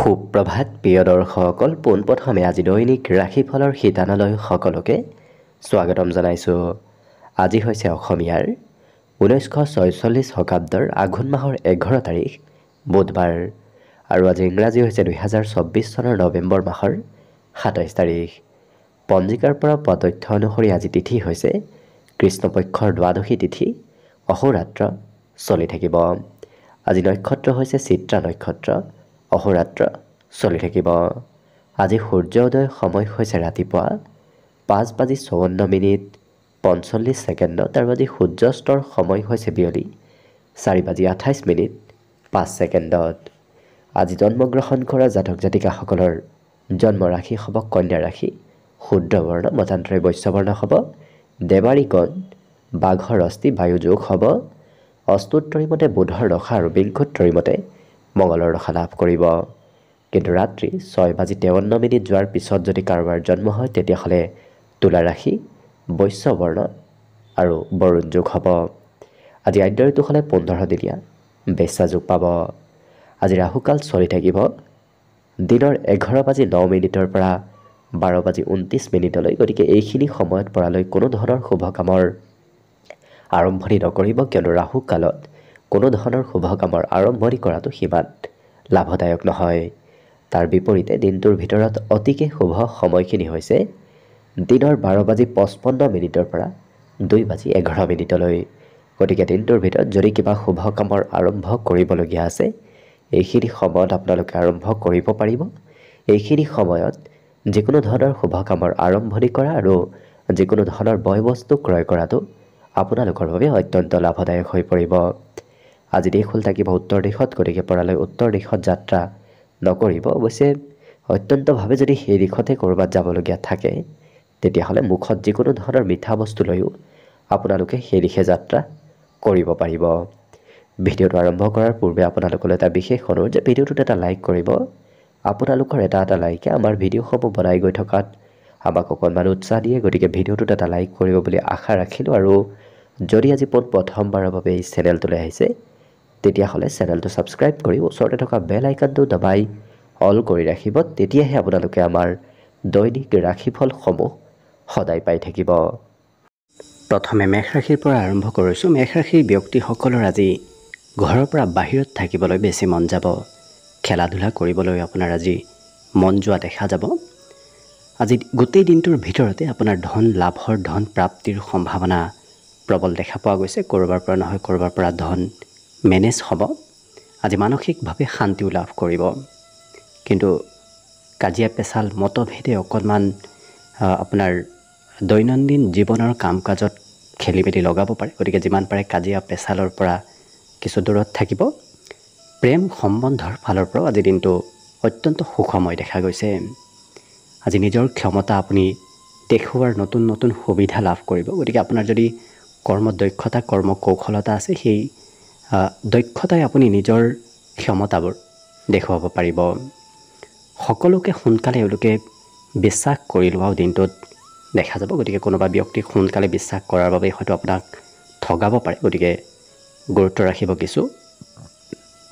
সুপ্ৰভাত প্ৰিয় দৰ্শকসকল পোনপ্ৰথমে আজি দৈনিক ৰাশিফলৰ শিতানলৈ সকলোকে স্বাগতম জনাইছোঁ আজি হৈছে অসমীয়াৰ ঊনৈছশ ছয়চল্লিছ শকাব্দৰ আঘোণ মাহৰ এঘাৰ তাৰিখ বুধবাৰ আৰু আজি ইংৰাজী হৈছে দুহেজাৰ চৌব্বিছ চনৰ নৱেম্বৰ মাহৰ সাতাইছ তাৰিখ পঞ্জিকাৰ পৰা পোৱা তথ্য অনুসৰি আজি তিথি হৈছে কৃষ্ণপক্ষৰ দ্বাদশী তিথি অহোৰাত্ৰ চলি থাকিব আজি নক্ষত্ৰ হৈছে চিত্ৰা নক্ষত্ৰ অহোৰাত্ৰ চলি থাকিব আজি সূৰ্যোদয় সময় হৈছে ৰাতিপুৱা পাঁচ বাজি চৌৱন্ন মিনিট পঞ্চল্লিছ ছেকেণ্ডত আৰু আজি সূৰ্যাস্তৰ সময় হৈছে বিয়লি চাৰি বাজি আঠাইছ মিনিট পাঁচ ছেকেণ্ডত আজি জন্মগ্ৰহণ কৰা জাতক জাতিকাসকলৰ জন্ম ৰাশি হ'ব কন্যা ৰাশি বৰ্ণ মতান্তৰী বৈশ্যবৰ্ণ হ'ব দেৱাৰীকণ বাঘৰ অস্থি বায়ুযোগ হ'ব অস্তুত্তৰীমতে বুধৰ ৰখা আৰু বিংশোত্তৰীমতে মঙ্গলৰ ৰখা লাভ কৰিব কিন্তু ৰাতি ছয় বাজি তেৱন্ন মিনিট যোৱাৰ পিছত যদি কাৰোবাৰ জন্ম হয় তেতিয়াহ'লে তুলা ৰাশি বৈশ্যবৰ্ণ আৰু বৰুণ যোগ হ'ব আজি আদ্য ঋতু হ'লে পোন্ধৰ দিনীয়া বেচা যোগ পাব আজি ৰাহুকাল চলি থাকিব দিনৰ এঘাৰ বাজি ন মিনিটৰ পৰা বাৰ বাজি ঊনত্ৰিছ মিনিটলৈ গতিকে এইখিনি সময়ত পৰালৈ কোনো ধৰণৰ শুভকামৰ আৰম্ভণি নকৰিব কিয়নো ৰাহুকালত কোনো ধৰণৰ শুভ কামৰ আৰম্ভণি কৰাটো সিমান লাভদায়ক নহয় তাৰ বিপৰীতে দিনটোৰ ভিতৰত অতিকে শুভ সময়খিনি হৈছে দিনৰ বাৰ বাজি পঁচপন্ন মিনিটৰ পৰা দুই বাজি এঘাৰ মিনিটলৈ গতিকে দিনটোৰ ভিতৰত যদি কিবা শুভ কামৰ আৰম্ভ কৰিবলগীয়া আছে এইখিনি সময়ত আপোনালোকে আৰম্ভ কৰিব পাৰিব এইখিনি সময়ত যিকোনো ধৰণৰ শুভ কামৰ আৰম্ভণি কৰা আৰু যিকোনো ধৰণৰ বয় বস্তু ক্ৰয় কৰাটো আপোনালোকৰ বাবে অত্যন্ত লাভদায়ক হৈ পৰিব আজি দেশ হ'ল থাকিব উত্তৰ দিশত গতিকে পৰালৈ উত্তৰ দিশত যাত্ৰা নকৰিব অৱশ্যে অত্যন্তভাৱে যদি সেই দিশতে ক'ৰবাত যাবলগীয়া থাকে তেতিয়াহ'লে মুখত যিকোনো ধৰণৰ মিঠা বস্তু লৈও আপোনালোকে সেই দিশে যাত্ৰা কৰিব পাৰিব ভিডিঅ'টো আৰম্ভ কৰাৰ পূৰ্বে আপোনালোকলৈ এটা বিশেষ অনুৰোধ যে ভিডিঅ'টোত এটা লাইক কৰিব আপোনালোকৰ এটা এটা লাইকে আমাৰ ভিডিঅ'সমূহ বনাই গৈ থকাত আমাক অকণমান উৎসাহ দিয়ে গতিকে ভিডিঅ'টোত এটা লাইক কৰিব বুলি আশা ৰাখিলোঁ আৰু যদি আজি পোন প্ৰথমবাৰৰ বাবে এই চেনেলটোলৈ আহিছে তেতিয়াহ'লে চেনেলটো ছাবস্ক্ৰাইব কৰি ওচৰতে থকা বেল আইকনটো দবাই অল কৰি ৰাখিব তেতিয়াহে আপোনালোকে আমাৰ দৈনিক ৰাশিফলসমূহ সদায় পাই থাকিব প্ৰথমে মেঘ ৰাশিৰ পৰা আৰম্ভ কৰিছোঁ মেঘ ৰাশিৰ ব্যক্তিসকলৰ আজি ঘৰৰ পৰা বাহিৰত থাকিবলৈ বেছি মন যাব খেলা ধূলা কৰিবলৈ আপোনাৰ আজি মন যোৱা দেখা যাব আজি গোটেই দিনটোৰ ভিতৰতে আপোনাৰ ধন লাভৰ ধন প্ৰাপ্তিৰ সম্ভাৱনা প্ৰবল দেখা পোৱা গৈছে ক'ৰবাৰ পৰা নহয় ক'ৰবাৰ পৰা ধন মেনেজ হ'ব আজি মানসিকভাৱে শান্তিও লাভ কৰিব কিন্তু কাজিয়া পেচাল মতভেদে অকণমান আপোনাৰ দৈনন্দিন জীৱনৰ কাম কাজত খেলি মেলি লগাব পাৰে গতিকে যিমান পাৰে কাজিয়া পেচালৰ পৰা কিছু দূৰত থাকিব প্ৰেম সম্বন্ধৰ ফালৰ পৰাও আজি দিনটো অত্যন্ত সুখময় দেখা গৈছে আজি নিজৰ ক্ষমতা আপুনি দেখুওৱাৰ নতুন নতুন সুবিধা লাভ কৰিব গতিকে আপোনাৰ যদি কৰ্ম দক্ষতা কৰ্ম কৌশলতা আছে সেই দক্ষতাই আপুনি নিজৰ ক্ষমতাবোৰ দেখুৱাব পাৰিব সকলোকে সোনকালে এওঁলোকে বিশ্বাস কৰি লোৱাও দিনটোত দেখা যাব গতিকে কোনোবা ব্যক্তিক সোনকালে বিশ্বাস কৰাৰ বাবে হয়তো আপোনাক ঠগাব পাৰে গতিকে গুৰুত্ব ৰাখিব কিছু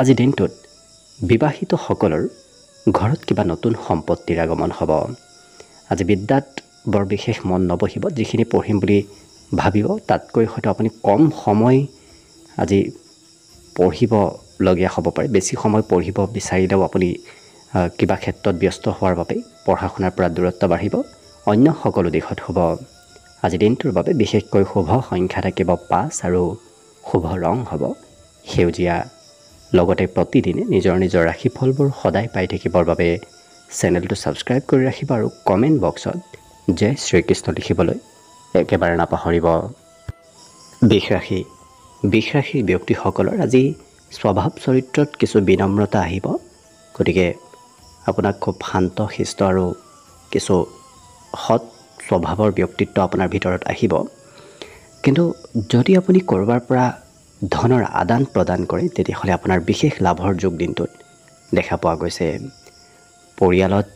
আজি দিনটোত বিবাহিতসকলৰ ঘৰত কিবা নতুন সম্পত্তিৰ আগমন হ'ব আজি বিদ্যাত বৰ বিশেষ মন নবহিব যিখিনি পঢ়িম বুলি ভাবিব তাতকৈ হয়তো আপুনি কম সময় আজি পঢ়িবলগীয়া হ'ব পাৰে বেছি সময় পঢ়িব বিচাৰিলেও আপুনি কিবা ক্ষেত্ৰত ব্যস্ত হোৱাৰ বাবে পঢ়া শুনাৰ পৰা দূৰত্ব বাঢ়িব অন্য সকলো দিশত হ'ব আজি দিনটোৰ বাবে বিশেষকৈ শুভ সংখ্যা থাকিব পাঁচ আৰু শুভ ৰং হ'ব সেউজীয়া লগতে প্ৰতিদিনে নিজৰ নিজৰ ৰাশিফলবোৰ সদায় পাই থাকিবৰ বাবে চেনেলটো ছাবস্ক্ৰাইব কৰি ৰাখিব আৰু কমেণ্ট বক্সত জয় শ্ৰীকৃষ্ণ লিখিবলৈ একেবাৰে নাপাহৰিব দেশ ৰাখি বিষ ব্যক্তিসকলৰ আজি স্বভাৱ চৰিত্ৰত কিছু বিনম্ৰতা আহিব গতিকে আপোনাক খুব শান্ত শিষ্ট আৰু কিছু সৎ স্বভাৱৰ ব্যক্তিত্ব আপোনাৰ ভিতৰত আহিব কিন্তু যদি আপুনি ক'ৰবাৰ পৰা ধনৰ আদান প্ৰদান কৰে তেতিয়াহ'লে আপোনাৰ বিশেষ লাভৰ যোগ দিনটোত দেখা পোৱা গৈছে পৰিয়ালত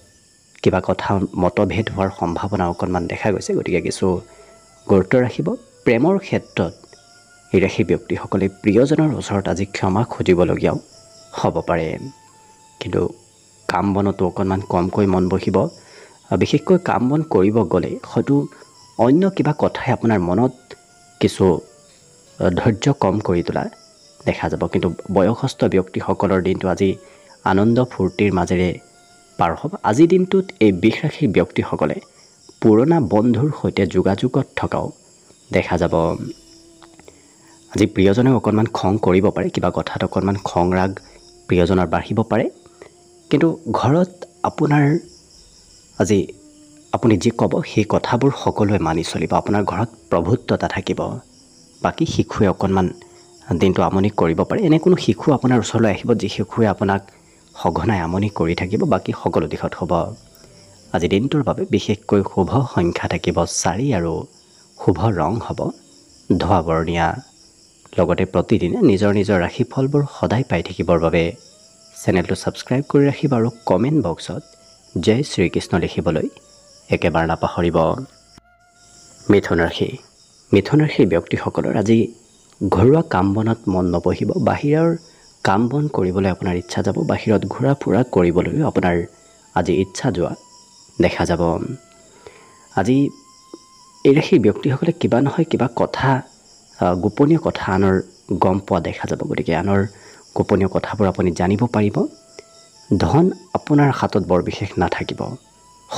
কিবা কথা মতভেদ হোৱাৰ সম্ভাৱনা অকণমান দেখা গৈছে গতিকে কিছু গুৰুত্ব ৰাখিব প্ৰেমৰ ক্ষেত্ৰত হিৰাশী ব্যক্তিসকলে প্ৰিয়জনৰ ওচৰত আজি ক্ষমা খুজিবলগীয়াও হ'ব পাৰে কিন্তু কাম বনতো অকণমান কমকৈ মন বহিব বিশেষকৈ কাম বন কৰিব গ'লে হয়তো অন্য কিবা কথাই আপোনাৰ মনত কিছু ধৈৰ্য কম কৰি তোলা দেখা যাব কিন্তু বয়সস্থ ব্যক্তিসকলৰ দিনটো আজি আনন্দ ফূৰ্তিৰ মাজেৰে পাৰ হ'ব আজিৰ দিনটোত এই বিষ ৰাশিৰ ব্যক্তিসকলে পুৰণা বন্ধুৰ সৈতে যোগাযোগত থকাও দেখা যাব আজি প্ৰিয়জনেও অকণমান খং কৰিব পাৰে কিবা কথাত অকণমান খং ৰাগ প্ৰিয়জনৰ বাঢ়িব পাৰে কিন্তু ঘৰত আপোনাৰ আজি আপুনি যি ক'ব সেই কথাবোৰ সকলোৱে মানি চলিব আপোনাৰ ঘৰত প্ৰভুত্বতা থাকিব বাকী শিশুৱে অকণমান দিনটো আমনি কৰিব পাৰে এনে কোনো শিশু আপোনাৰ ওচৰলৈ আহিব যি শিশুৱে আপোনাক সঘনাই আমনি কৰি থাকিব বাকী সকলো দিশত হ'ব আজি দিনটোৰ বাবে বিশেষকৈ শুভ সংখ্যা থাকিব চাৰি আৰু শুভ ৰং হ'ব ধোৱা বৰণীয়া লগতে প্ৰতিদিনে নিজৰ নিজৰ ৰাশি ফলবোৰ সদায় পাই থাকিবৰ বাবে চেনেলটো ছাবস্ক্ৰাইব কৰি ৰাখিব আৰু কমেণ্ট বক্সত জয় শ্ৰীকৃষ্ণ লিখিবলৈ একেবাৰে নাপাহৰিব মিথুন ৰাশি মিথুন ৰাশিৰ ব্যক্তিসকলৰ আজি ঘৰুৱা কাম বনত মন নবহিব বাহিৰৰ কাম বন কৰিবলৈ আপোনাৰ ইচ্ছা যাব বাহিৰত ঘূৰা ফুৰা কৰিবলৈও আপোনাৰ আজি ইচ্ছা যোৱা দেখা যাব আজি এই ৰাশিৰ ব্যক্তিসকলে কিবা নহয় কিবা কথা গোপনীয় কথা আনৰ গম পোৱা দেখা যাব গতিকে আনৰ গোপনীয় কথাবোৰ আপুনি জানিব পাৰিব ধন আপোনাৰ হাতত বৰ বিশেষ নাথাকিব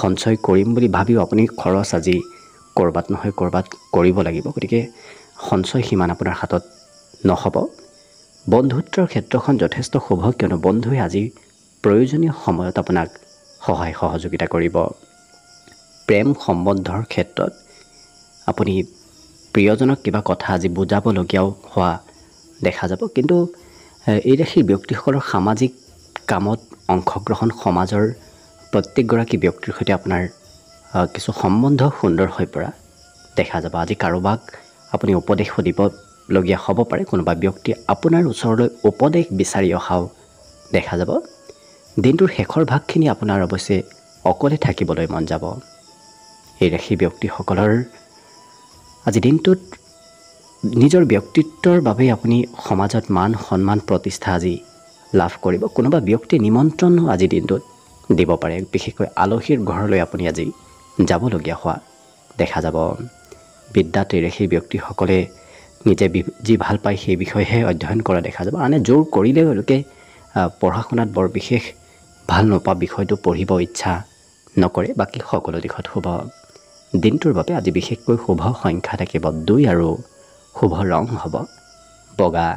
সঞ্চয় কৰিম বুলি ভাবিও আপুনি খৰচ আজি ক'ৰবাত নহয় ক'ৰবাত কৰিব লাগিব গতিকে সঞ্চয় সিমান আপোনাৰ হাতত নহ'ব বন্ধুত্বৰ ক্ষেত্ৰখন যথেষ্ট শুভ কিয়নো বন্ধুৱে আজি প্ৰয়োজনীয় সময়ত আপোনাক সহায় সহযোগিতা কৰিব প্ৰেম সম্বন্ধৰ ক্ষেত্ৰত আপুনি প্ৰিয়জনক কিবা কথা আজি বুজাবলগীয়াও হোৱা দেখা যাব কিন্তু এই ৰাশিৰ ব্যক্তিসকলৰ সামাজিক কামত অংশগ্ৰহণ সমাজৰ প্ৰত্যেকগৰাকী ব্যক্তিৰ সৈতে আপোনাৰ কিছু সম্বন্ধ সুন্দৰ হৈ পৰা দেখা যাব আজি কাৰোবাক আপুনি উপদেশো দিবলগীয়া হ'ব পাৰে কোনোবা ব্যক্তি আপোনাৰ ওচৰলৈ উপদেশ বিচাৰি অহাও দেখা যাব দিনটোৰ শেষৰ ভাগখিনি আপোনাৰ অৱশ্যে অকলে থাকিবলৈ মন যাব এই ৰাশিৰ ব্যক্তিসকলৰ আজি দিনটোত নিজৰ ব্যক্তিত্বৰ বাবেই আপুনি সমাজত মান সন্মান প্ৰতিষ্ঠা আজি লাভ কৰিব কোনোবা ব্যক্তি নিমন্ত্ৰণো আজি দিনটোত দিব পাৰে বিশেষকৈ আলহীৰ ঘৰলৈ আপুনি আজি যাবলগীয়া হোৱা দেখা যাব বিদ্যাতেৰে সেই ব্যক্তিসকলে নিজে যি ভাল পায় সেই বিষয়েহে অধ্যয়ন কৰা দেখা যাব আনে জোৰ কৰিলেলৈকে পঢ়া শুনাত বৰ বিশেষ ভাল নোপোৱা বিষয়টো পঢ়িব ইচ্ছা নকৰে বাকী সকলো দিশত শুভ দিনটোৰ বাবে আজি বিশেষকৈ শুভ সংখ্যা থাকিব দুই আৰু শুভ ৰং হ'ব বগা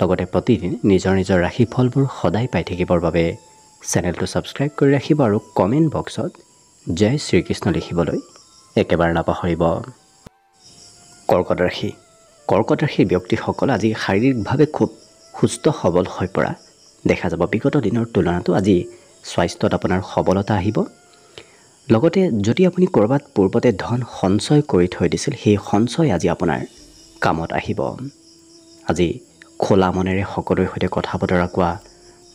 লগতে প্ৰতিদিন নিজৰ নিজৰ ৰাশিফলবোৰ সদায় পাই থাকিবৰ বাবে চেনেলটো ছাবস্ক্ৰাইব কৰি ৰাখিব আৰু কমেণ্ট বক্সত জয় শ্ৰীকৃষ্ণ লিখিবলৈ একেবাৰে নাপাহৰিব কৰ্কট ৰাশি কৰ্কট ৰাশিৰ ব্যক্তিসকল আজি শাৰীৰিকভাৱে খুব সুস্থ সবল হৈ পৰা দেখা যাব বিগত দিনৰ তুলনাটো আজি স্বাস্থ্যত আপোনাৰ সবলতা আহিব লগতে যদি আপুনি ক'ৰবাত পূৰ্বতে ধন সঞ্চয় কৰি থৈ দিছিল সেই সঞ্চয় আজি আপোনাৰ কামত আহিব আজি খোলা মনেৰে সকলোৰে সৈতে কথা বতৰা কোৱা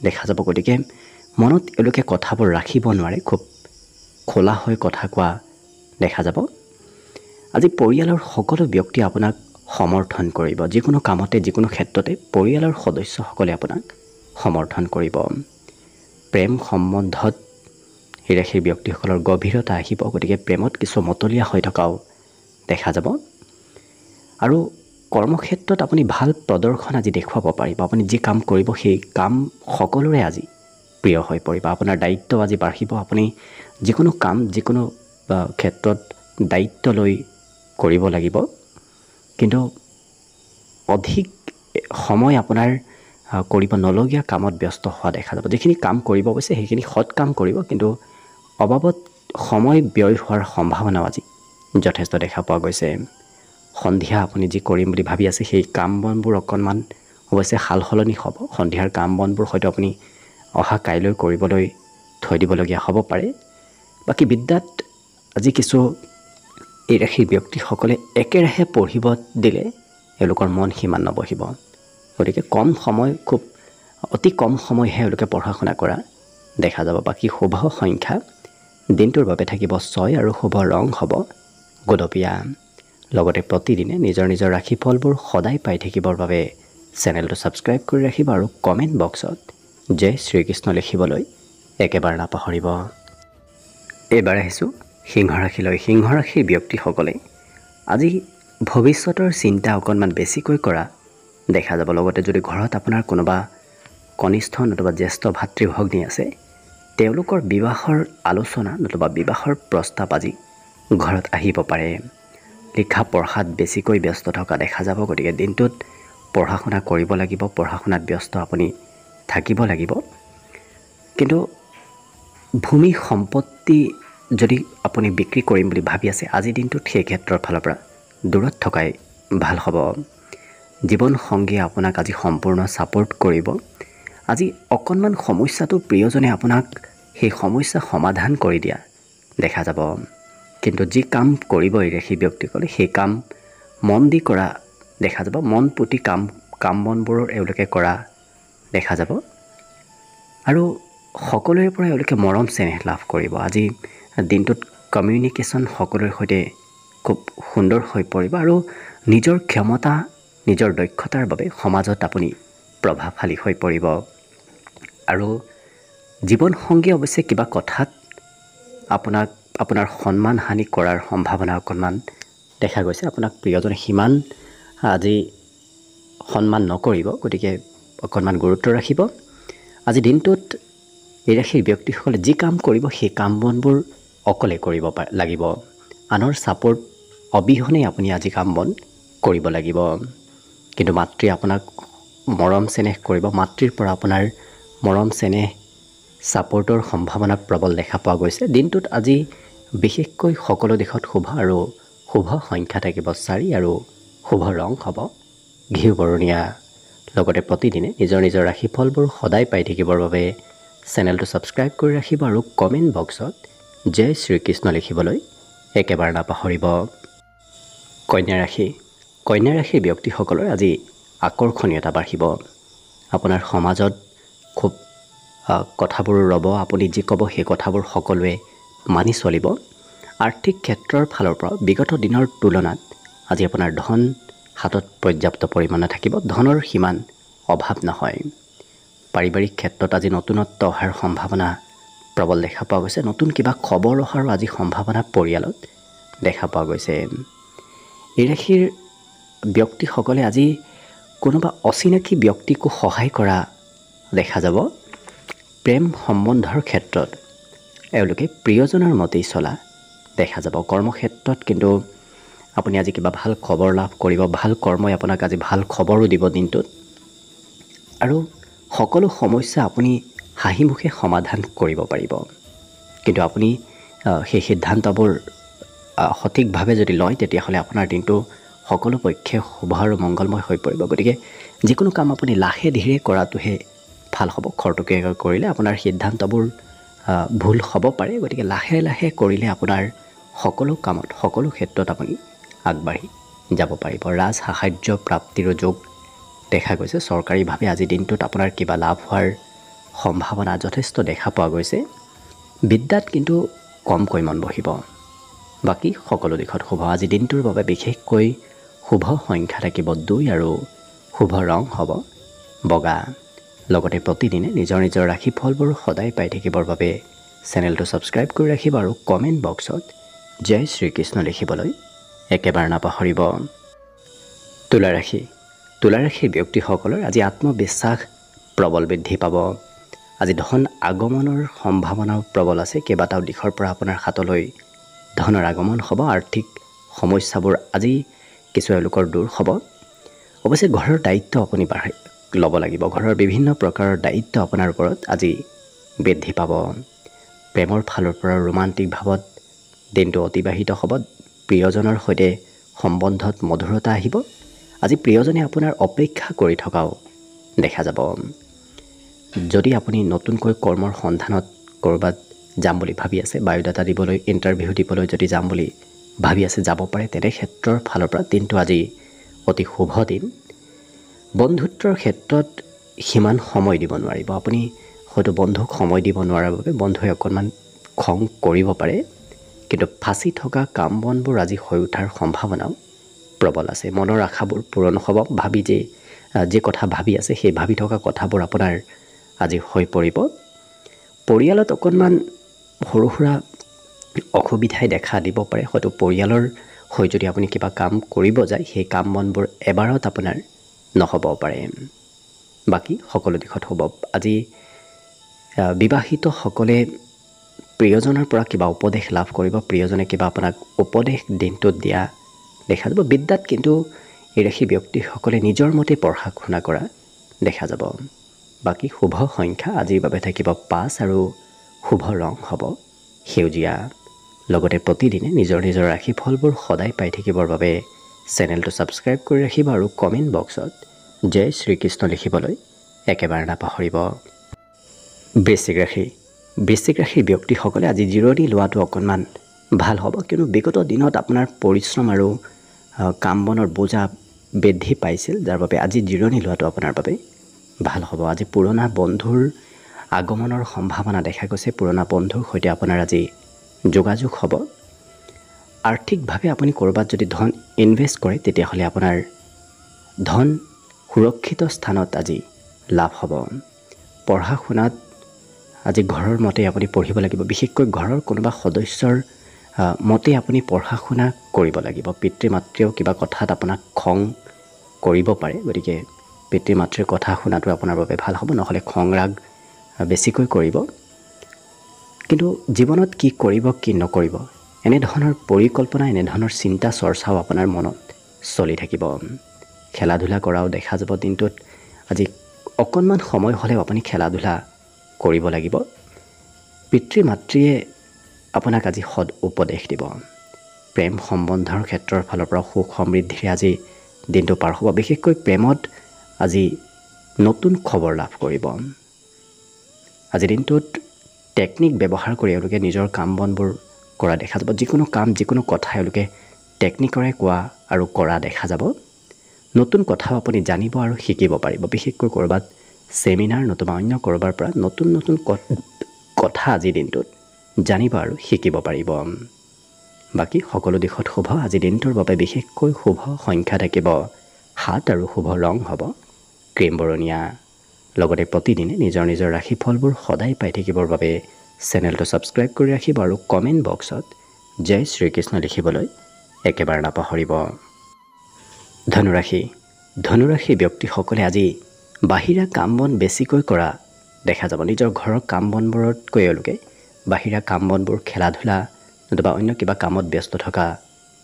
দেখা যাব গতিকে মনত এওঁলোকে কথাবোৰ ৰাখিব নোৱাৰে খুব খোলা হৈ কথা কোৱা দেখা যাব আজি পৰিয়ালৰ সকলো ব্যক্তি আপোনাক সমৰ্থন কৰিব যিকোনো কামতে যিকোনো ক্ষেত্ৰতে পৰিয়ালৰ সদস্যসকলে আপোনাক সমৰ্থন কৰিব প্ৰেম সম্বন্ধত সেয়ে সেই ব্যক্তিসকলৰ গভীৰতা আহিব গতিকে প্ৰেমত কিছু মতলীয়া হৈ থকাও দেখা যাব আৰু কৰ্মক্ষেত্ৰত আপুনি ভাল প্ৰদৰ্শন আজি দেখুৱাব পাৰিব আপুনি যি কাম কৰিব সেই কাম সকলোৰে আজি প্ৰিয় হৈ পৰিব আপোনাৰ দায়িত্ব আজি বাঢ়িব আপুনি যিকোনো কাম যিকোনো ক্ষেত্ৰত দায়িত্ব লৈ কৰিব লাগিব কিন্তু অধিক সময় আপোনাৰ কৰিব নলগীয়া কামত ব্যস্ত হোৱা দেখা যাব যিখিনি কাম কৰিব অৱশ্যে সেইখিনি সৎ কাম কৰিব কিন্তু অবাবত সময় ব্যয় হোৱাৰ সম্ভাৱনাও আজি যথেষ্ট দেখা পোৱা গৈছে সন্ধিয়া আপুনি যি কৰিম বুলি ভাবি আছে সেই কাম বনবোৰ অকণমান অৱশ্যে সাল সলনি হ'ব সন্ধিয়াৰ কাম বনবোৰ হয়তো আপুনি অহা কাইলৈ কৰিবলৈ থৈ দিবলগীয়া হ'ব পাৰে বাকী বিদ্যাত আজি কিছু এই ৰাশিৰ ব্যক্তিসকলে একেৰাহে পঢ়িব দিলে এওঁলোকৰ মন সিমান নবহিব গতিকে কম সময় খুব অতি কম সময়হে এওঁলোকে পঢ়া শুনা কৰা দেখা যাব বাকী শুভ সংখ্যা দিনটোৰ বাবে থাকিব ছয় আৰু শুভ ৰং হ'ব গোলপীয়া লগতে প্ৰতিদিনে নিজৰ নিজৰ ৰাশিফলবোৰ সদায় পাই থাকিবৰ বাবে চেনেলটো ছাবস্ক্ৰাইব কৰি ৰাখিব আৰু কমেণ্ট বক্সত জয় শ্ৰীকৃষ্ণ লিখিবলৈ একেবাৰে নাপাহৰিব এইবাৰ আহিছোঁ সিংহ ৰাশিলৈ সিংহ ৰাশিৰ ব্যক্তিসকলে আজি ভৱিষ্যতৰ চিন্তা অকণমান বেছিকৈ কৰা দেখা যাব লগতে যদি ঘৰত আপোনাৰ কোনোবা কনিষ্ঠ নতুবা জ্যেষ্ঠ ভাতৃ ভগ্নী আছে তেওঁলোকৰ বিবাহৰ আলোচনা নতুবা বিবাহৰ প্ৰস্তাৱ আজি ঘৰত আহিব পাৰে লিখা পঢ়াত বেছিকৈ ব্যস্ত থকা দেখা যাব গতিকে দিনটোত পঢ়া শুনা কৰিব লাগিব পঢ়া শুনাত ব্যস্ত আপুনি থাকিব লাগিব কিন্তু ভূমি সম্পত্তি যদি আপুনি বিক্ৰী কৰিম বুলি ভাবি আছে আজি দিনটোত সেই ক্ষেত্ৰৰ ফালৰ পৰা দূৰত থকাই ভাল হ'ব জীৱনসংগীয়ে আপোনাক আজি সম্পূৰ্ণ ছাপৰ্ট কৰিব আজি অকণমান সমস্যাটো প্ৰিয়জনে আপোনাক সেই সমস্যা সমাধান কৰি দিয়া দেখা যাব কিন্তু যি কাম কৰিব এই ৰাখি ব্যক্তিসকলে সেই কাম মন দি কৰা দেখা যাব মন পুতি কাম কাম মনবোৰৰ এওঁলোকে কৰা দেখা যাব আৰু সকলোৰে পৰা এওঁলোকে মৰম চেনেহ লাভ কৰিব আজি দিনটোত কমিউনিকেশ্যন সকলোৰে সৈতে খুব সুন্দৰ হৈ পৰিব আৰু নিজৰ ক্ষমতা নিজৰ দক্ষতাৰ বাবে সমাজত আপুনি প্ৰভাৱশালী হৈ পৰিব আৰু জীৱনসংগী অৱশ্যে কিবা কথাত আপোনাক আপোনাৰ সন্মান হানি কৰাৰ সম্ভাৱনা অকণমান দেখা গৈছে আপোনাক প্ৰিয়জনে সিমান আজি সন্মান নকৰিব গতিকে অকণমান গুৰুত্ব ৰাখিব আজি দিনটোত এই ৰাশিৰ ব্যক্তিসকলে যি কাম কৰিব সেই কাম বনবোৰ অকলে কৰিব লাগিব আনৰ চাপৰ্ট অবিহনেই আপুনি আজি কাম বন কৰিব লাগিব কিন্তু মাতৃয়ে আপোনাক মৰম চেনেহ কৰিব মাতৃৰ পৰা আপোনাৰ মৰম চেনেহ ছাপৰ্টৰ সম্ভাৱনা প্ৰবল দেখা পোৱা গৈছে দিনটোত আজি বিশেষকৈ সকলো দিশত শুভ আৰু শুভ সংখ্যা থাকিব চাৰি আৰু শুভ ৰং হ'ব ঘিউ বৰণীয়া লগতে প্ৰতিদিনে নিজৰ নিজৰ ৰাশিফলবোৰ সদায় পাই থাকিবৰ বাবে চেনেলটো ছাবস্ক্ৰাইব কৰি ৰাখিব আৰু কমেণ্ট বক্সত জয় শ্ৰীকৃষ্ণ লিখিবলৈ একেবাৰে নাপাহৰিব কন্যা ৰাশি কন্যা ৰাশিৰ ব্যক্তিসকলৰ আজি আকৰ্ষণীয়তা বাঢ়িব আপোনাৰ সমাজত খুব কথাবোৰ ৰ'ব আপুনি যি ক'ব সেই কথাবোৰ সকলোৱে মানি চলিব আৰ্থিক ক্ষেত্ৰৰ ফালৰ পৰা বিগত দিনৰ তুলনাত আজি আপোনাৰ ধন হাতত পৰ্যাপ্ত পৰিমাণে থাকিব ধনৰ সিমান অভাৱ নহয় পাৰিবাৰিক ক্ষেত্ৰত আজি নতুনত্ব অহাৰ সম্ভাৱনা প্ৰবল দেখা পোৱা গৈছে নতুন কিবা খবৰ অহাৰো আজি সম্ভাৱনা পৰিয়ালত দেখা পোৱা গৈছে এই নিৰাশীৰ ব্যক্তিসকলে আজি কোনোবা অচিনাকি ব্যক্তিকো সহায় কৰা দেখা যাব প্ৰেম সম্বন্ধৰ ক্ষেত্ৰত এওঁলোকে প্ৰিয়জনৰ মতেই চলা দেখা যাব কৰ্মক্ষেত্ৰত কিন্তু আপুনি আজি কিবা ভাল খবৰ লাভ কৰিব ভাল কৰ্মই আপোনাক আজি ভাল খবৰো দিব দিনটোত আৰু সকলো সমস্যা আপুনি হাঁহিমুখে সমাধান কৰিব পাৰিব কিন্তু আপুনি সেই সিদ্ধান্তবোৰ সঠিকভাৱে যদি লয় তেতিয়াহ'লে আপোনাৰ দিনটো সকলো পক্ষে শুভ আৰু মংগলময় হৈ পৰিব গতিকে যিকোনো কাম আপুনি লাহে ধীৰে কৰাটোহে ভাল হ'ব খৰটকীয়াকৈ কৰিলে আপোনাৰ সিদ্ধান্তবোৰ ভুল হ'ব পাৰে গতিকে লাহে লাহে কৰিলে আপোনাৰ সকলো কামত সকলো ক্ষেত্ৰত আপুনি আগবাঢ়ি যাব পাৰিব ৰাজ সাহাৰ্য প্ৰাপ্তিৰো যোগ দেখা গৈছে চৰকাৰীভাৱে আজি দিনটোত আপোনাৰ কিবা লাভ হোৱাৰ সম্ভাৱনা যথেষ্ট দেখা পোৱা গৈছে বিদ্যাত কিন্তু কমকৈ মন বহিব বাকী সকলো দিশত শুভ আজি দিনটোৰ বাবে বিশেষকৈ শুভ সংখ্যা থাকিব দুই আৰু শুভ ৰং হ'ব বগা লগতে প্ৰতিদিনে নিজৰ নিজৰ ৰাশি ফলবোৰ সদায় পাই থাকিবৰ বাবে চেনেলটো ছাবস্ক্ৰাইব কৰি ৰাখিব আৰু কমেণ্ট বক্সত জয় শ্ৰীকৃষ্ণ লিখিবলৈ একেবাৰে নাপাহৰিব তুলা ৰাশি তুলা ৰাশিৰ ব্যক্তিসকলৰ আজি আত্মবিশ্বাস প্ৰবল বৃদ্ধি পাব আজি ধন আগমনৰ সম্ভাৱনাও প্ৰবল আছে কেইবাটাও দিশৰ পৰা আপোনাৰ হাতলৈ ধনৰ আগমন হ'ব আৰ্থিক সমস্যাবোৰ আজি কিছু এওঁলোকৰ দূৰ হ'ব অৱশ্যে ঘৰৰ দায়িত্ব আপুনি বাঢ়ি ল'ব লাগিব ঘৰৰ বিভিন্ন প্ৰকাৰৰ দায়িত্ব আপোনাৰ ওপৰত আজি বৃদ্ধি পাব প্ৰেমৰ ফালৰ পৰা ৰোমান্টিক ভাৱত দিনটো অতিবাহিত হ'ব প্ৰিয়জনৰ সৈতে সম্বন্ধত মধুৰতা আহিব আজি প্ৰিয়জনে আপোনাৰ অপেক্ষা কৰি থকাও দেখা যাব যদি আপুনি নতুনকৈ কৰ্মৰ সন্ধানত ক'ৰবাত যাম বুলি ভাবি আছে বায়'ডাটা দিবলৈ ইণ্টাৰভিউ দিবলৈ যদি যাম বুলি ভাবি আছে যাব পাৰে তেনেক্ষেত্ৰৰ ফালৰ পৰা দিনটো আজি অতি শুভ দিন বন্ধুত্বৰ ক্ষেত্ৰত সিমান সময় দিব নোৱাৰিব আপুনি হয়তো বন্ধুক সময় দিব নোৱাৰাৰ বাবে বন্ধুৱে অকণমান খং কৰিব পাৰে কিন্তু ফাঁচি থকা কাম বনবোৰ আজি হৈ উঠাৰ সম্ভাৱনাও প্ৰবল আছে মনৰ আশাবোৰ পূৰণ হ'ব ভাবি যে যি কথা ভাবি আছে সেই ভাবি থকা কথাবোৰ আপোনাৰ আজি হৈ পৰিব পৰিয়ালত অকণমান সৰু সুৰা অসুবিধাই দেখা দিব পাৰে হয়তো পৰিয়ালৰ হৈ যদি আপুনি কিবা কাম কৰিব যায় সেই কাম বনবোৰ এবাৰত আপোনাৰ নহ'ব পাৰে বাকী সকলো দিশত হ'ব আজি বিবাহিতসকলে প্ৰিয়জনৰ পৰা কিবা উপদেশ লাভ কৰিব প্ৰিয়জনে কিবা আপোনাক উপদেশ দিনটোত দিয়া দেখা যাব বিদ্যাত কিন্তু এই ৰাশি ব্যক্তিসকলে নিজৰ মতে পঢ়া শুনা কৰা দেখা যাব বাকী শুভ সংখ্যা আজিৰ বাবে থাকিব পাঁচ আৰু শুভ ৰং হ'ব সেউজীয়া লগতে প্ৰতিদিনে নিজৰ নিজৰ ৰাশিফলবোৰ সদায় পাই থাকিবৰ বাবে চেনেলটো ছাবস্ক্ৰাইব কৰি ৰাখিব আৰু কমেণ্ট বক্সত জয় শ্ৰীকৃষ্ণ লিখিবলৈ একেবাৰে নাপাহৰিব বৃশ্চিক ৰাশি বৃশ্চিক ৰাশিৰ ব্যক্তিসকলে আজি জিৰণি লোৱাটো অকণমান ভাল হ'ব কিয়নো বিগত দিনত আপোনাৰ পৰিশ্ৰম আৰু কাম বনৰ বোজা বৃদ্ধি পাইছিল যাৰ বাবে আজি জিৰণি লোৱাটো আপোনাৰ বাবে ভাল হ'ব আজি পুৰণা বন্ধুৰ আগমনৰ সম্ভাৱনা দেখা গৈছে পুৰণা বন্ধুৰ সৈতে আপোনাৰ আজি যোগাযোগ হ'ব আৰ্থিকভাৱে আপুনি ক'ৰবাত যদি ধন ইনভেষ্ট কৰে তেতিয়াহ'লে আপোনাৰ ধন সুৰক্ষিত স্থানত আজি লাভ হ'ব পঢ়া শুনাত আজি ঘৰৰ মতে আপুনি পঢ়িব লাগিব বিশেষকৈ ঘৰৰ কোনোবা সদস্যৰ মতে আপুনি পঢ়া শুনা কৰিব লাগিব পিতৃ মাতৃয়েও কিবা কথাত আপোনাক খং কৰিব পাৰে গতিকে পিতৃ মাতৃৰ কথা শুনাটো আপোনাৰ বাবে ভাল হ'ব নহ'লে খং ৰাগ বেছিকৈ কৰিব কিন্তু জীৱনত কি কৰিব কি নকৰিব এনেধৰণৰ পৰিকল্পনা এনেধৰণৰ চিন্তা চৰ্চাও আপোনাৰ মনত চলি থাকিব খেলা ধূলা কৰাও দেখা যাব দিনটোত আজি অকণমান সময় হ'লেও আপুনি খেলা ধূলা কৰিব লাগিব পিতৃ মাতৃয়ে আপোনাক আজি সদ উপদেশ দিব প্ৰেম সম্বন্ধৰ ক্ষেত্ৰৰ ফালৰ পৰা সুখ সমৃদ্ধিৰে আজি দিনটো পাৰ হ'ব বিশেষকৈ প্ৰেমত আজি নতুন খবৰ লাভ কৰিব আজি দিনটোত টেকনিক ব্যৱহাৰ কৰি এওঁলোকে নিজৰ কাম বনবোৰ কৰা দেখা যাব যিকোনো কাম যিকোনো কথা এওঁলোকে টেকনিকৰে কোৱা আৰু কৰা দেখা যাব নতুন কথাও আপুনি জানিব আৰু শিকিব পাৰিব বিশেষকৈ ক'ৰবাত ছেমিনাৰ নতুবা অন্য ক'ৰবাৰ পৰা নতুন নতুন কথা আজিৰ দিনটোত জানিব আৰু শিকিব পাৰিব বাকী সকলো দিশত শুভ আজিৰ দিনটোৰ বাবে বিশেষকৈ শুভ সংখ্যা থাকিব হাত আৰু শুভ ৰং হ'ব ক্ৰীম বৰণীয়া লগতে প্ৰতিদিনে নিজৰ নিজৰ ৰাশিফলবোৰ সদায় পাই থাকিবৰ বাবে চেনেলটো ছাবস্ক্ৰাইব কৰি ৰাখিব আৰু কমেণ্ট বক্সত জয় শ্ৰীকৃষ্ণ লিখিবলৈ একেবাৰে নাপাহৰিব ধনুৰাশি ধনুৰাশি ব্যক্তিসকলে আজি বাহিৰা কাম বন বেছিকৈ কৰা দেখা যাব নিজৰ ঘৰৰ কাম বনবোৰতকৈ এওঁলোকে বাহিৰা কাম বনবোৰ খেলা ধূলা নতুবা অন্য কিবা কামত ব্যস্ত থকা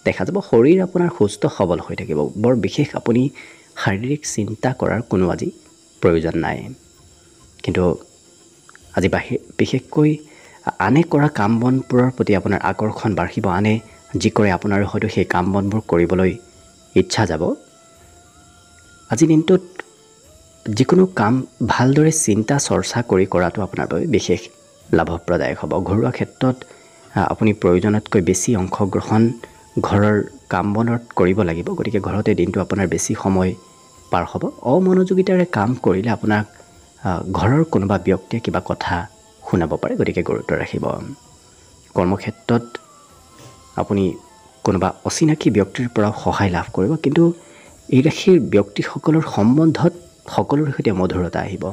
দেখা যাব শৰীৰ আপোনাৰ সুস্থ সবল হৈ থাকিব বৰ বিশেষ আপুনি শাৰীৰিক চিন্তা কৰাৰ কোনো আজি প্ৰয়োজন নাই কিন্তু আজি বাহি বিশেষকৈ আনে কৰা কাম বনবোৰৰ প্ৰতি আপোনাৰ আকৰ্ষণ বাঢ়িব আনে যি কৰে আপোনাৰ হয়তো সেই কাম বনবোৰ কৰিবলৈ ইচ্ছা যাব আজি দিনটোত যিকোনো কাম ভালদৰে চিন্তা চৰ্চা কৰি কৰাটো আপোনাৰ বাবে বিশেষ লাভপ্ৰদায়ক হ'ব ঘৰুৱা ক্ষেত্ৰত আপুনি প্ৰয়োজনতকৈ বেছি অংশগ্ৰহণ ঘৰৰ কাম বনত কৰিব লাগিব গতিকে ঘৰতে দিনটো আপোনাৰ বেছি সময় পাৰ হ'ব অমনোযোগিতাৰে কাম কৰিলে আপোনাক ঘৰৰ কোনোবা ব্যক্তিয়ে কিবা কথা শুনাব পাৰে গতিকে গুৰুত্ব ৰাখিব কৰ্মক্ষেত্ৰত আপুনি কোনোবা অচিনাকি ব্যক্তিৰ পৰাও সহায় লাভ কৰিব কিন্তু এই ৰাশিৰ ব্যক্তিসকলৰ সম্বন্ধত সকলোৰে সৈতে মধুৰতা আহিব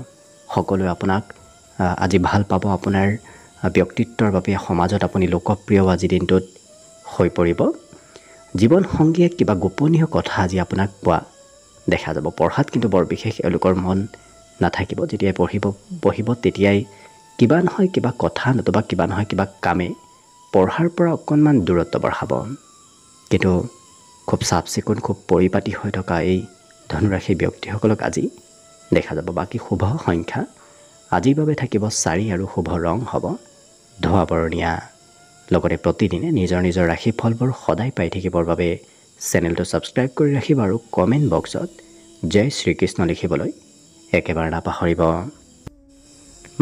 সকলোৱে আপোনাক আজি ভাল পাব আপোনাৰ ব্যক্তিত্বৰ বাবে সমাজত আপুনি লোকপ্ৰিয় আজি দিনটোত হৈ পৰিব জীৱনসংগীয়ে কিবা গোপনীয় কথা আজি আপোনাক কোৱা দেখা যাব পঢ়াত কিন্তু বৰ বিশেষ এওঁলোকৰ মন নাথাকিব যেতিয়াই পঢ়িব পঢ়িব তেতিয়াই কিবা নহয় কিবা কথা নতুবা কিবা নহয় কিবা কামে পঢ়াৰ পৰা অকণমান দূৰত্ব বঢ়াব কিন্তু খুব চাফ চিকুণ খুব পৰিপাটি হৈ থকা এই ধনুৰাশি ব্যক্তিসকলক আজি দেখা যাব বাকী শুভ সংখ্যা আজিৰ বাবে থাকিব চাৰি আৰু শুভ ৰং হ'ব ধোঁৱা বৰণীয়া লগতে প্ৰতিদিনে নিজৰ নিজৰ ৰাশি ফলবোৰ সদায় পাই থাকিবৰ বাবে চেনেলটো ছাবস্ক্ৰাইব কৰি ৰাখিব আৰু কমেণ্ট বক্সত জয় শ্ৰীকৃষ্ণ লিখিবলৈ একেবাৰে নাপাহৰিব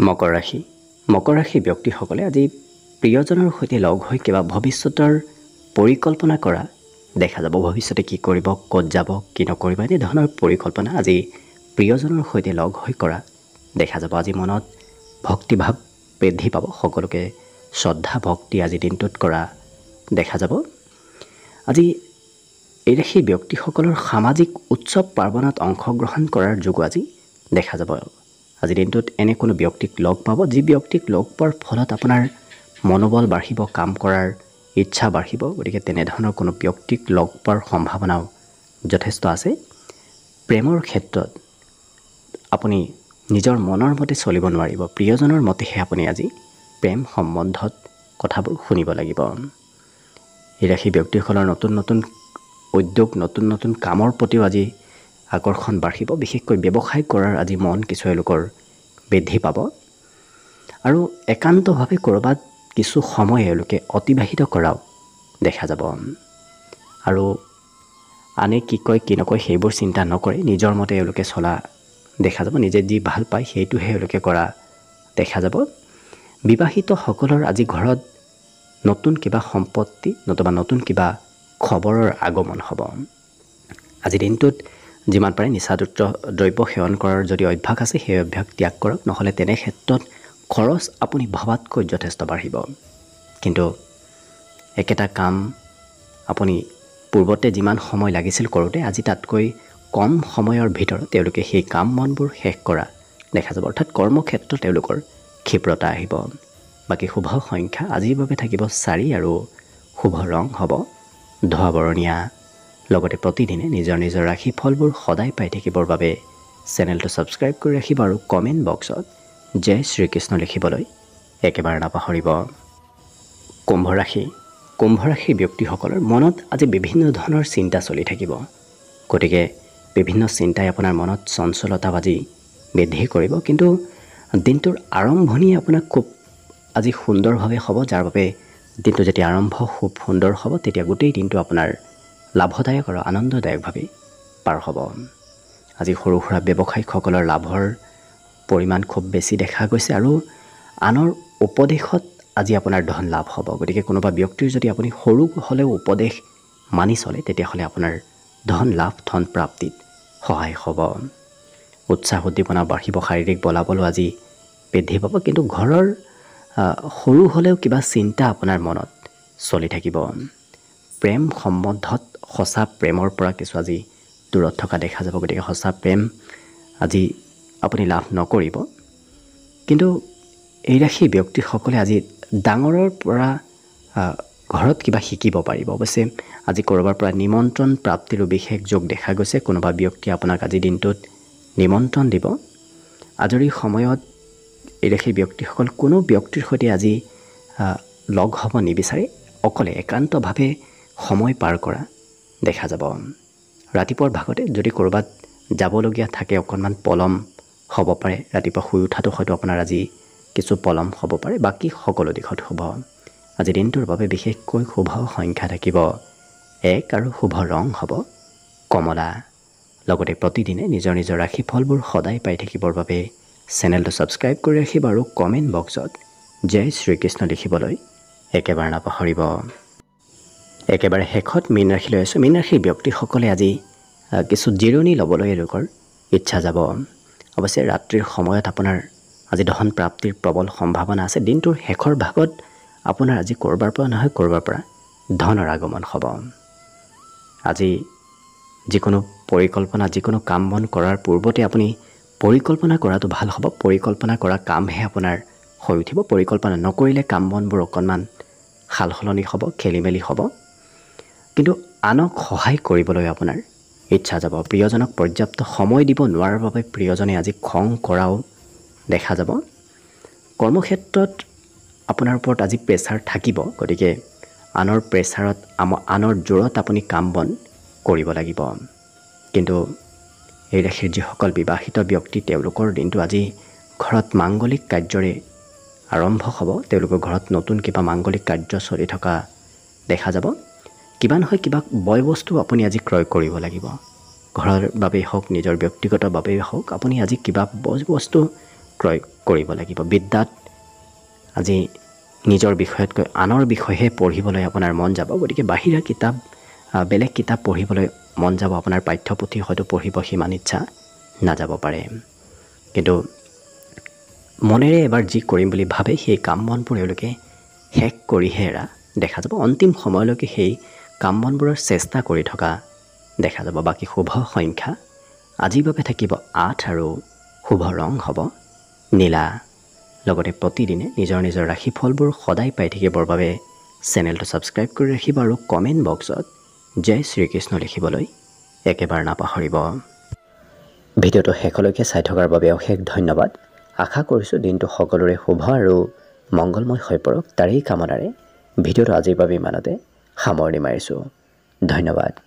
মকৰ ৰাশি মকৰ ৰাশি ব্যক্তিসকলে আজি প্ৰিয়জনৰ সৈতে লগ হৈ কিবা ভৱিষ্যতৰ পৰিকল্পনা কৰা দেখা যাব ভৱিষ্যতে কি কৰিব ক'ত যাব কি নকৰিব এনেধৰণৰ পৰিকল্পনা আজি প্ৰিয়জনৰ সৈতে লগ হৈ কৰা দেখা যাব আজি মনত ভক্তিভাৱ বৃদ্ধি পাব সকলোকে শ্ৰদ্ধা ভক্তি আজি দিনটোত কৰা দেখা যাব আজি এই ৰাশি ব্যক্তিসকলৰ সামাজিক উৎসৱ পাৰ্বণত অংশগ্ৰহণ কৰাৰ যোগো আজি দেখা যাব আজি দিনটোত এনে কোনো ব্যক্তিক লগ পাব যি ব্যক্তিক লগ পোৱাৰ ফলত আপোনাৰ মনোবল বাঢ়িব কাম কৰাৰ ইচ্ছা বাঢ়িব গতিকে তেনেধৰণৰ কোনো ব্যক্তিক লগ পোৱাৰ সম্ভাৱনাও যথেষ্ট আছে প্ৰেমৰ ক্ষেত্ৰত আপুনি নিজৰ মনৰ মতে চলিব নোৱাৰিব প্ৰিয়জনৰ মতেহে আপুনি আজি প্ৰেম সম্বন্ধত কথাবোৰ শুনিব লাগিব এই ৰাশি ব্যক্তিসকলৰ নতুন নতুন উদ্যোগ নতুন নতুন কামৰ প্ৰতিও আজি আকৰ্ষণ বাঢ়িব বিশেষকৈ ব্যৱসায় কৰাৰ আজি মন কিছু এওঁলোকৰ বৃদ্ধি পাব আৰু একান্তভাৱে ক'ৰবাত কিছু সময় এওঁলোকে অতিবাহিত কৰাও দেখা যাব আৰু আনে কি কয় কি নকয় সেইবোৰ চিন্তা নকৰে নিজৰ মতে এওঁলোকে চলা দেখা যাব নিজে যি ভাল পায় সেইটোহে এওঁলোকে কৰা দেখা যাব বিবাহিতসকলৰ আজি ঘৰত নতুন কিবা সম্পত্তি নতুবা নতুন কিবা খবৰৰ আগমন হ'ব আজি দিনটোত যিমান পাৰে নিচাযুক্ত দ্ৰব্য সেৱন কৰাৰ যদি অভ্যাস আছে সেই অভ্যাস ত্যাগ কৰক নহ'লে তেনে ক্ষেত্ৰত খৰচ আপুনি ভবাতকৈ যথেষ্ট বাঢ়িব কিন্তু একেটা কাম আপুনি পূৰ্বতে যিমান সময় লাগিছিল কৰোঁতে আজি তাতকৈ কম সময়ৰ ভিতৰত তেওঁলোকে সেই কাম মনবোৰ শেষ কৰা দেখা যাব অৰ্থাৎ কৰ্মক্ষেত্ৰত তেওঁলোকৰ ক্ষীপ্ৰতা আহিব বাকী শুভ সংখ্যা আজিৰ বাবে থাকিব চাৰি আৰু শুভ ৰং হ'ব ধোৱাবৰণীয়া লগতে প্ৰতিদিনে নিজৰ নিজৰ ৰাশি ফলবোৰ সদায় পাই থাকিবৰ বাবে চেনেলটো ছাবস্ক্ৰাইব কৰি ৰাখিব আৰু কমেণ্ট বক্সত জয় শ্ৰীকৃষ্ণ লিখিবলৈ একেবাৰে নাপাহৰিব কুম্ভ ৰাশি কুম্ভ ৰাশি ব্যক্তিসকলৰ মনত আজি বিভিন্ন ধৰণৰ চিন্তা চলি থাকিব গতিকে বিভিন্ন চিন্তাই আপোনাৰ মনত চঞ্চলতা বাজি বৃদ্ধি কৰিব কিন্তু দিনটোৰ আৰম্ভণি আপোনাক খুব আজি সুন্দৰভাৱে হ'ব যাৰ বাবে দিনটো যেতিয়া আৰম্ভ খুব সুন্দৰ হ'ব তেতিয়া গোটেই দিনটো আপোনাৰ লাভদায়ক আৰু আনন্দদায়কভাৱে পাৰ হ'ব আজি সৰু সুৰা ব্যৱসায়ীসকলৰ লাভৰ পৰিমাণ খুব বেছি দেখা গৈছে আৰু আনৰ উপদেশত আজি আপোনাৰ ধন লাভ হ'ব গতিকে কোনোবা ব্যক্তিৰ যদি আপুনি সৰু হ'লেও উপদেশ মানি চলে তেতিয়াহ'লে আপোনাৰ ধন লাভ ধন প্ৰাপ্তিত সহায় হ'ব উৎসাহ উদ্দীপনা বাঢ়িব শাৰীৰিক বলাবলো আজি বৃদ্ধি পাব কিন্তু ঘৰৰ সৰু হ'লেও কিবা চিন্তা আপোনাৰ মনত চলি থাকিব প্ৰেম সম্বন্ধত সঁচা প্ৰেমৰ পৰা কিছু আজি দূৰত থকা দেখা যাব গতিকে সঁচা প্ৰেম আজি আপুনি লাভ নকৰিব কিন্তু এই ৰাশি ব্যক্তিসকলে আজি ডাঙৰৰ পৰা ঘৰত কিবা শিকিব পাৰিব অৱশ্যে আজি ক'ৰবাৰ পৰা নিমন্ত্ৰণ প্ৰাপ্তিৰো বিশেষ যোগ দেখা গৈছে কোনোবা ব্যক্তিয়ে আপোনাক আজি দিনটোত নিমন্ত্ৰণ দিব আজৰি সময়ত এই ৰাশিৰ ব্যক্তিসকল কোনো ব্যক্তিৰ সৈতে আজি লগ হ'ব নিবিচাৰে অকলে একান্তভাৱে সময় পাৰ কৰা দেখা যাব ৰাতিপুৱাৰ ভাগতে যদি ক'ৰবাত যাবলগীয়া থাকে অকণমান পলম হ'ব পাৰে ৰাতিপুৱা শুই উঠাটো হয়তো আপোনাৰ আজি কিছু পলম হ'ব পাৰে বাকী সকলো দিশত শুভ আজি দিনটোৰ বাবে বিশেষকৈ শুভ সংখ্যা থাকিব এক আৰু শুভ ৰং হ'ব কমলা লগতে প্ৰতিদিনে নিজৰ নিজৰ ৰাশিফলবোৰ সদায় পাই থাকিবৰ বাবে চেনেলটো ছাবস্ক্ৰাইব কৰি ৰাখিব আৰু কমেণ্ট বক্সত জয় শ্ৰীকৃষ্ণ লিখিবলৈ একেবাৰে নাপাহৰিব একেবাৰে শেষত মীন ৰাশি লৈ আছোঁ মীন ৰাশিৰ ব্যক্তিসকলে আজি কিছু জিৰণি ল'বলৈ এওঁলোকৰ ইচ্ছা যাব অৱশ্যে ৰাতিৰ সময়ত আপোনাৰ আজি ধন প্ৰাপ্তিৰ প্ৰবল সম্ভাৱনা আছে দিনটোৰ শেষৰ ভাগত আপোনাৰ আজি ক'ৰবাৰ পৰা নহয় ক'ৰবাৰ পৰা ধনৰ আগমন হ'ব আজি যিকোনো পৰিকল্পনা যিকোনো কাম বন কৰাৰ পূৰ্বতে আপুনি পৰিকল্পনা কৰাটো ভাল হ'ব পৰিকল্পনা কৰা কামহে আপোনাৰ হৈ উঠিব পৰিকল্পনা নকৰিলে কাম বনবোৰ অকণমান সাল সলনি হ'ব খেলি মেলি হ'ব কিন্তু আনক সহায় কৰিবলৈ আপোনাৰ ইচ্ছা যাব প্ৰিয়জনক পৰ্যাপ্ত সময় দিব নোৱাৰাৰ বাবে প্ৰিয়জনে আজি খং কৰাও দেখা যাব কৰ্মক্ষেত্ৰত আপোনাৰ ওপৰত আজি প্ৰেছাৰ থাকিব গতিকে আনৰ প্ৰেছাৰত আনৰ জোৰত আপুনি কাম বন কৰিব লাগিব কিন্তু এই ৰাশিৰ যিসকল বিবাহিত ব্যক্তি তেওঁলোকৰ দিনটো আজি ঘৰত মাংগলিক কাৰ্যৰে আৰম্ভ হ'ব তেওঁলোকৰ ঘৰত নতুন কিবা মাংগলিক কাৰ্য চলি থকা দেখা যাব কিবা নহয় কিবা বয় বস্তু আপুনি আজি ক্ৰয় কৰিব লাগিব ঘৰৰ বাবেই হওক নিজৰ ব্যক্তিগত বাবেই হওক আপুনি আজি কিবা বয় বস্তু ক্ৰয় কৰিব লাগিব বিদ্যাত আজি নিজৰ বিষয়তকৈ আনৰ বিষয়েহে পঢ়িবলৈ আপোনাৰ মন যাব গতিকে বাহিৰা কিতাপ বেলেগ কিতাপ পঢ়িবলৈ মন যাব আপোনাৰ পাঠ্যপুথি হয়তো পঢ়িব সিমান ইচ্ছা নাযাব পাৰে কিন্তু মনেৰে এবাৰ যি কৰিম বুলি ভাবে সেই কাম বনবোৰ এওঁলোকে শেষ কৰিহে এৰা দেখা যাব অন্তিম সময়লৈকে সেই কাম বনবোৰৰ চেষ্টা কৰি থকা দেখা যাব বাকী শুভ সংখ্যা আজিৰ বাবে থাকিব আঠ আৰু শুভ ৰং হ'ব নীলা লগতে প্ৰতিদিনে নিজৰ নিজৰ ৰাশিফলবোৰ সদায় পাই থাকিবৰ বাবে চেনেলটো ছাবস্ক্ৰাইব কৰি ৰাখিব আৰু কমেণ্ট বক্সত জয় শ্ৰীকৃষ্ণ লিখিবলৈ একেবাৰে নাপাহৰিব ভিডিঅ'টো শেষলৈকে চাই থকাৰ বাবে অশেষ ধন্যবাদ আশা কৰিছোঁ দিনটো সকলোৰে শুভ আৰু মংগলময় হৈ পৰক তাৰেই কামনাৰে ভিডিঅ'টো আজিৰ বাবে ইমানতে সামৰণি মাৰিছোঁ ধন্যবাদ